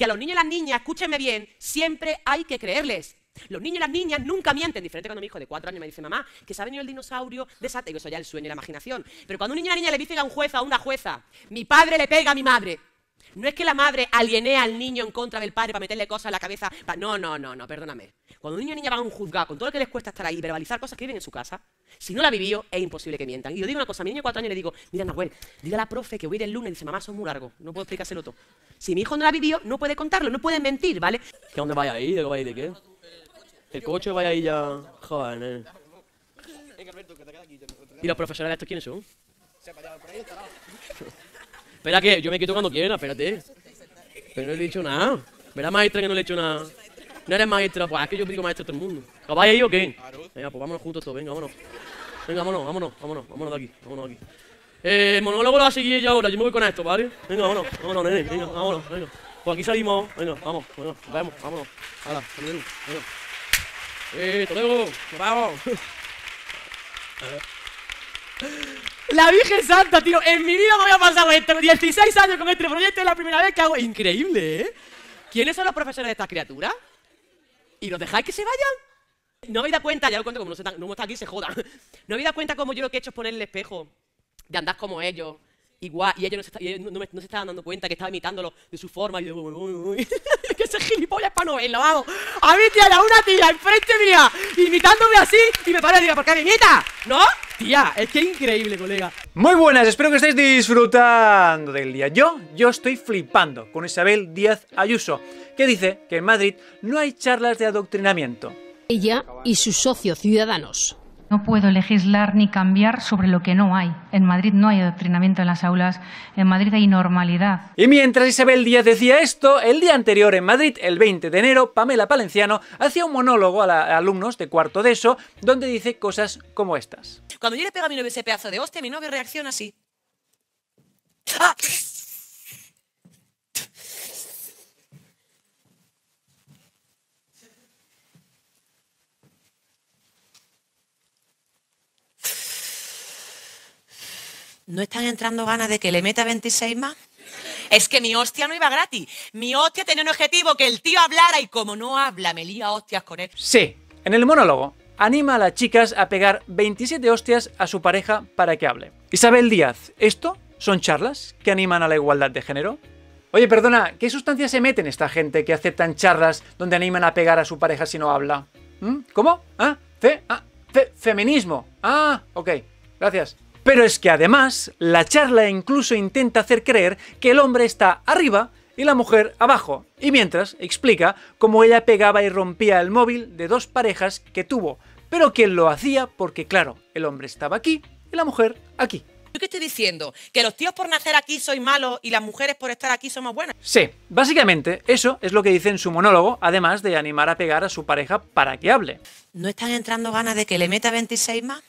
que a los niños y las niñas, escúchenme bien, siempre hay que creerles. Los niños y las niñas nunca mienten. Diferente cuando mi hijo de cuatro años me dice, mamá, que se ha venido el dinosaurio de eso ya es el sueño y la imaginación. Pero cuando un niño y una niña le dicen a un juez o a una jueza, mi padre le pega a mi madre, no es que la madre aliene al niño en contra del padre para meterle cosas en la cabeza. No, no, no, no, perdóname. Cuando un niño o niña van a un juzgado, con todo lo que les cuesta estar ahí, verbalizar cosas que viven en su casa, si no la vivió, es imposible que mientan. Y yo digo una cosa, a mi niño de cuatro años le digo, mira, Nahuel, dile a la profe que voy a ir el lunes. Y dice, mamá, son muy largo, no puedo explicárselo todo. Si mi hijo no la vivió, no puede contarlo, no puede mentir, ¿vale? ¿Qué dónde vaya ahí? ¿De qué vaya ¿De qué? El coche vaya ahí ya... Joder, ¿Y los profesores de estos quiénes son? Espera que yo me quito cuando quiera, espérate. Pero no le he dicho nada. verás maestra que no le he hecho nada. No eres maestra, pues es que yo pido maestra a todo el mundo. ¿Capaz ahí o qué? Venga, pues vámonos juntos todos, venga, vámonos. Venga, vámonos, vámonos, vámonos, vámonos de aquí, vámonos de aquí. Eh, monólogo lo va a seguir yo ahora, yo me voy con esto, ¿vale? Venga, vámonos, vámonos, nene, venga, vámonos, venga. Pues aquí salimos, venga, vamos, vámonos, vamos, vámonos. Hala, venga. Eh, hasta luego, vamos. La Virgen Santa, tío. En mi vida me había pasado esto. 16 años con este proyecto es la primera vez que hago. Increíble, ¿eh? ¿Quiénes son los profesores de estas criaturas? ¿Y los dejáis que se vayan? No habéis dado cuenta, ya lo cuento como no, se no está aquí, se jodan. No habéis dado cuenta como yo lo que he hecho es poner el espejo, de andar como ellos, igual, y ellos no se, está, no, se estaban dando cuenta que estaba imitándolo de su forma. Y yo, que ese gilipollas para no vamos. A mí, tía, la una tía, enfrente mía, imitándome así, y me para y digo, ¿por qué me ¿No? qué es que increíble, colega. Muy buenas, espero que estéis disfrutando del día. Yo, yo estoy flipando con Isabel Díaz Ayuso, que dice que en Madrid no hay charlas de adoctrinamiento. Ella y sus socios ciudadanos. No puedo legislar ni cambiar sobre lo que no hay. En Madrid no hay adoctrinamiento en las aulas, en Madrid hay normalidad. Y mientras Isabel Díaz decía esto, el día anterior en Madrid, el 20 de enero, Pamela Palenciano hacía un monólogo a, alumnos de cuarto de ESO donde dice cosas como estas. Cuando yo le pego a mi novio ese pedazo de hostia, mi novio reacciona así. ¡Ah! ¿no están entrando ganas de que le meta 26 más? Es que mi hostia no iba gratis. Mi hostia tenía un objetivo, que el tío hablara y como no habla, me lía hostias con él. Sí, en el monólogo, anima a las chicas a pegar 27 hostias a su pareja para que hable. Isabel Díaz, ¿esto son charlas que animan a la igualdad de género? Oye, perdona, ¿qué sustancias se meten esta gente que aceptan charlas donde animan a pegar a su pareja si no habla? ¿Mm? ¿Cómo? ¿Ah? ¿Ah? feminismo. Ah, ok. Gracias. Pero es que además, la charla incluso intenta hacer creer que el hombre está arriba y la mujer abajo, y mientras explica cómo ella pegaba y rompía el móvil de dos parejas que tuvo, pero que lo hacía porque claro, el hombre estaba aquí y la mujer aquí. ¿Yo qué estoy diciendo? ¿Que los tíos por nacer aquí sois malos y las mujeres por estar aquí somos buenas? Sí, básicamente eso es lo que dice en su monólogo, además de animar a pegar a su pareja para que hable. ¿No están entrando ganas de que le meta 26 más?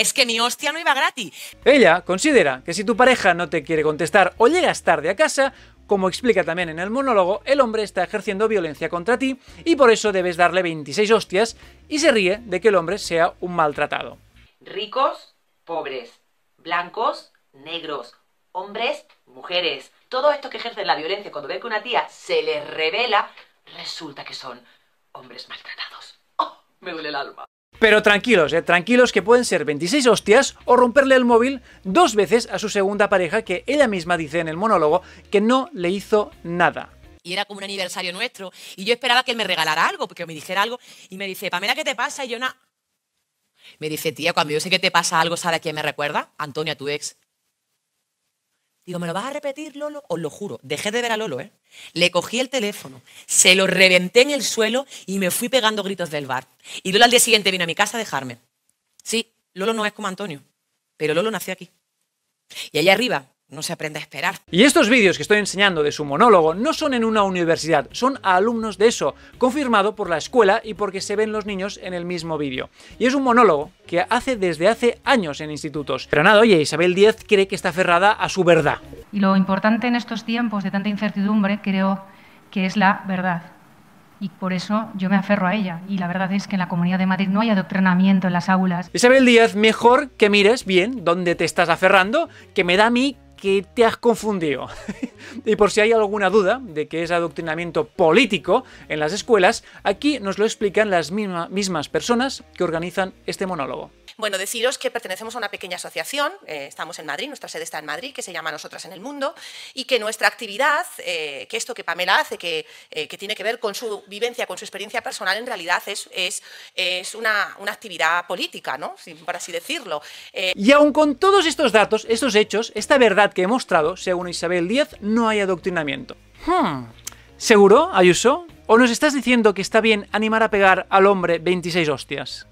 es que mi hostia no iba gratis. Ella considera que si tu pareja no te quiere contestar o llegas tarde a casa, como explica también en el monólogo, el hombre está ejerciendo violencia contra ti y por eso debes darle 26 hostias y se ríe de que el hombre sea un maltratado. Ricos, pobres, blancos, negros, hombres, mujeres, Todo esto que ejercen la violencia cuando ve que una tía se le revela, resulta que son hombres maltratados. ¡Oh! Me duele el alma. Pero tranquilos, eh, tranquilos que pueden ser 26 hostias o romperle el móvil dos veces a su segunda pareja que ella misma dice en el monólogo que no le hizo nada. Y era como un aniversario nuestro y yo esperaba que él me regalara algo, porque me dijera algo y me dice, Pamela, ¿qué te pasa? Y yo, no. Me dice, tía, cuando yo sé que te pasa algo, ¿sabes a quién me recuerda? Antonia, tu ex. Digo, ¿me lo vas a repetir, Lolo? Os lo juro, dejé de ver a Lolo, ¿eh? Le cogí el teléfono, se lo reventé en el suelo y me fui pegando gritos del bar. Y Lolo al día siguiente vino a mi casa a dejarme. Sí, Lolo no es como Antonio, pero Lolo nació aquí. Y allá arriba no se aprende a esperar. Y estos vídeos que estoy enseñando de su monólogo no son en una universidad, son a alumnos de eso, confirmado por la escuela y porque se ven los niños en el mismo vídeo. Y es un monólogo que hace desde hace años en institutos. Pero nada, oye, Isabel Díez cree que está aferrada a su verdad. Y lo importante en estos tiempos de tanta incertidumbre creo que es la verdad. Y por eso yo me aferro a ella. Y la verdad es que en la Comunidad de Madrid no hay adoctrinamiento en las aulas. Isabel Díaz, mejor que mires bien dónde te estás aferrando, que me da a mí que te has confundido. y por si hay alguna duda de que es adoctrinamiento político en las escuelas, aquí nos lo explican las mismas personas que organizan este monólogo. Bueno, deciros que pertenecemos a una pequeña asociación, eh, estamos en Madrid, nuestra sede está en Madrid, que se llama Nosotras en el Mundo, y que nuestra actividad, eh, que esto que Pamela hace, eh, que, tiene que ver con su vivencia, con su experiencia personal, en realidad es, es, una, actividad política, ¿no? por así decirlo. Y aun con todos estos datos, estos hechos, esta verdad que he mostrado, según Isabel Díaz, no hay adoctrinamiento. Hmm. ¿Seguro, Ayuso? ¿O nos estás diciendo que está bien animar a pegar al hombre 26 hostias?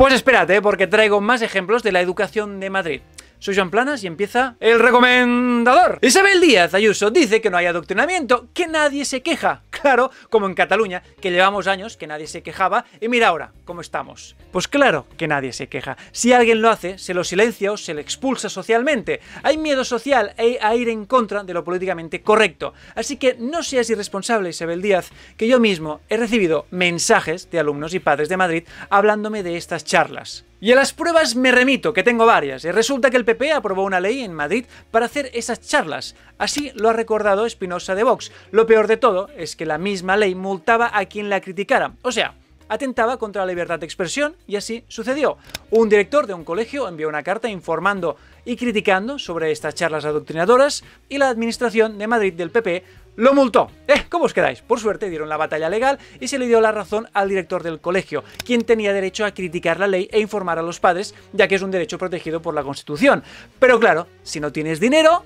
Pues espérate, eh, porque traigo más ejemplos de la educación de Madrid. Soy Joan Planas y empieza el recomendador. Isabel Díaz Ayuso dice que no hay adoctrinamiento, que nadie se queja, claro, como en Cataluña, que llevamos años que nadie se quejaba, y mira ahora cómo estamos. Pues claro que nadie se queja. Si alguien lo hace, se lo silencia o se le expulsa socialmente. Hay miedo social a ir en contra de lo políticamente correcto. Así que no seas irresponsable, Isabel Díaz, que yo mismo he recibido mensajes de alumnos y padres de Madrid hablándome de estas charlas. Y a las pruebas me remito, que tengo varias. Y resulta que el PP aprobó una ley en Madrid para hacer esas charlas. Así lo ha recordado Espinosa de Vox. Lo peor de todo es que la misma ley multaba a quien la criticara. O sea, atentaba contra la libertad de expresión y así sucedió. Un director de un colegio envió una carta informando y criticando sobre estas charlas adoctrinadoras y la administración de Madrid del PP lo multó. Eh, ¿Cómo os quedáis? Por suerte dieron la batalla legal y se le dio la razón al director del colegio, quien tenía derecho a criticar la ley e informar a los padres, ya que es un derecho protegido por la Constitución. Pero claro, si no tienes dinero,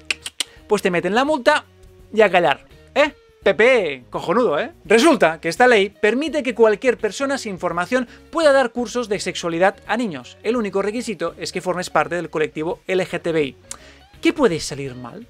pues te meten la multa y a callar. ¿Eh? Pepe, cojonudo, ¿eh? Resulta que esta ley permite que cualquier persona sin formación pueda dar cursos de sexualidad a niños. El único requisito es que formes parte del colectivo LGTBI. ¿Qué puede salir mal?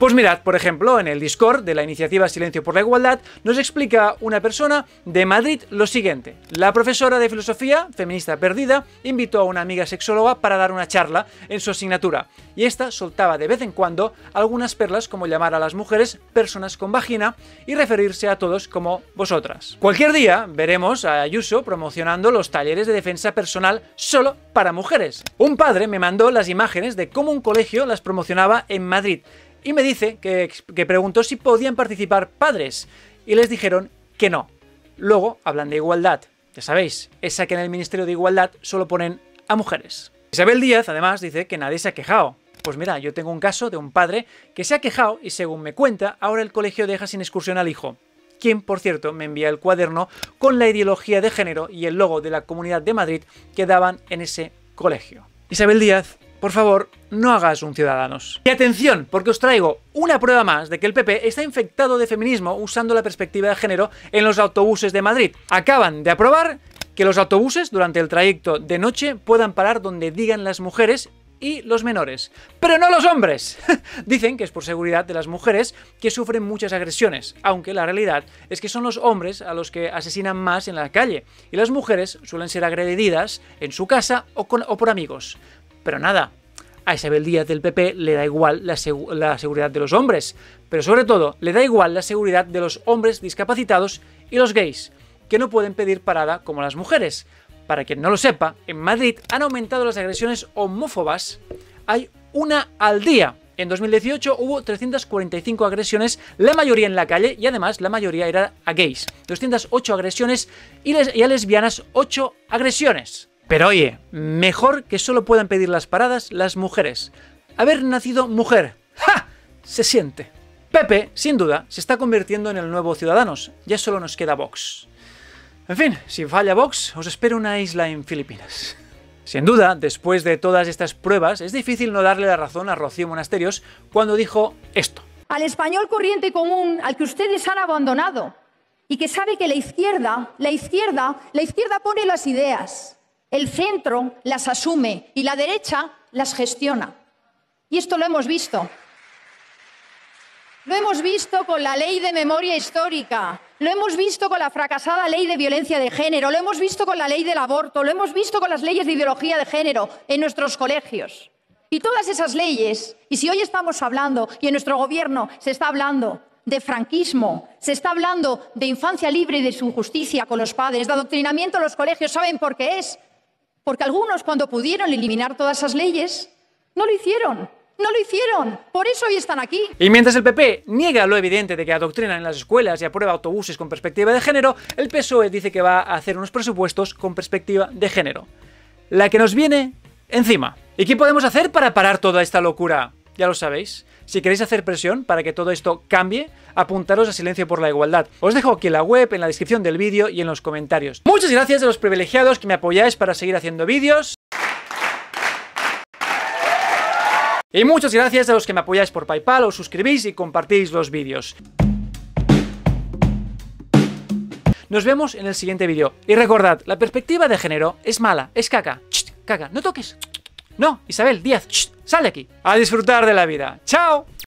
Pues mirad, por ejemplo, en el Discord de la iniciativa Silencio por la Igualdad, nos explica una persona de Madrid lo siguiente. La profesora de filosofía, feminista perdida, invitó a una amiga sexóloga para dar una charla en su asignatura, y esta soltaba de vez en cuando algunas perlas como llamar a las mujeres personas con vagina y referirse a todos como vosotras. Cualquier día veremos a Ayuso promocionando los talleres de defensa personal solo para mujeres. Un padre me mandó las imágenes de cómo un colegio las promocionaba en Madrid, y me dice que, preguntó si podían participar padres y les dijeron que no. Luego hablan de igualdad. Ya sabéis, esa que en el Ministerio de Igualdad solo ponen a mujeres. Isabel Díaz, además, dice que nadie se ha quejado. Pues mira, yo tengo un caso de un padre que se ha quejado y según me cuenta, ahora el colegio deja sin excursión al hijo. Quien, por cierto, me envía el cuaderno con la ideología de género y el logo de la Comunidad de Madrid que daban en ese colegio. Isabel Díaz por favor, no hagas un Ciudadanos. Y atención, porque os traigo una prueba más de que el PP está infectado de feminismo usando la perspectiva de género en los autobuses de Madrid. Acaban de aprobar que los autobuses durante el trayecto de noche puedan parar donde digan las mujeres y los menores, pero no los hombres. Dicen que es por seguridad de las mujeres que sufren muchas agresiones, aunque la realidad es que son los hombres a los que asesinan más en la calle, y las mujeres suelen ser agredidas en su casa o, o por amigos. Pero nada, a Isabel Díaz del PP le da igual la, seguridad de los hombres, pero sobre todo le da igual la seguridad de los hombres discapacitados y los gays, que no pueden pedir parada como las mujeres. Para quien no lo sepa, en Madrid han aumentado las agresiones homófobas. Hay una al día. En 2018 hubo 345 agresiones, la mayoría en la calle y además la mayoría era a gays. 208 agresiones y, y a lesbianas 8 agresiones. Pero oye, mejor que solo puedan pedir las paradas las mujeres. Haber nacido mujer. ¡Ja! Se siente. Pepe, sin duda, se está convirtiendo en el nuevo Ciudadanos. Ya solo nos queda Vox. En fin, si falla Vox, os espero una isla en Filipinas. Sin duda, después de todas estas pruebas, es difícil no darle la razón a Rocío Monasterios cuando dijo esto. Al español corriente común al que ustedes han abandonado y que sabe que la izquierda, la izquierda, la izquierda pone las ideas, el centro las asume y la derecha las gestiona. Y esto lo hemos visto. Lo hemos visto con la ley de memoria histórica, lo hemos visto con la fracasada ley de violencia de género, lo hemos visto con la ley del aborto, lo hemos visto con las leyes de ideología de género en nuestros colegios. Y todas esas leyes, y si hoy estamos hablando, y en nuestro gobierno se está hablando de franquismo, se está hablando de infancia libre y de su injusticia con los padres, de adoctrinamiento en los colegios, ¿saben por qué es? Porque algunos, cuando pudieron eliminar todas esas leyes, no lo hicieron. No lo hicieron, por eso hoy están aquí. Y mientras el PP niega lo evidente de que adoctrina en las escuelas y aprueba autobuses con perspectiva de género, el PSOE dice que va a hacer unos presupuestos con perspectiva de género. La que nos viene encima. ¿Y qué podemos hacer para parar toda esta locura? ya lo sabéis. Si queréis hacer presión para que todo esto cambie, apuntaros a Silencio por la Igualdad. Os dejo aquí en la web, en la descripción del vídeo y en los comentarios. Muchas gracias a los privilegiados que me apoyáis para seguir haciendo vídeos. Y muchas gracias a los que me apoyáis por Paypal, os suscribís y compartís los vídeos. Nos vemos en el siguiente vídeo. Y recordad, la perspectiva de género es mala, es caca. caca, no toques. No, Isabel Díaz, sale aquí. A disfrutar de la vida. ¡Chao!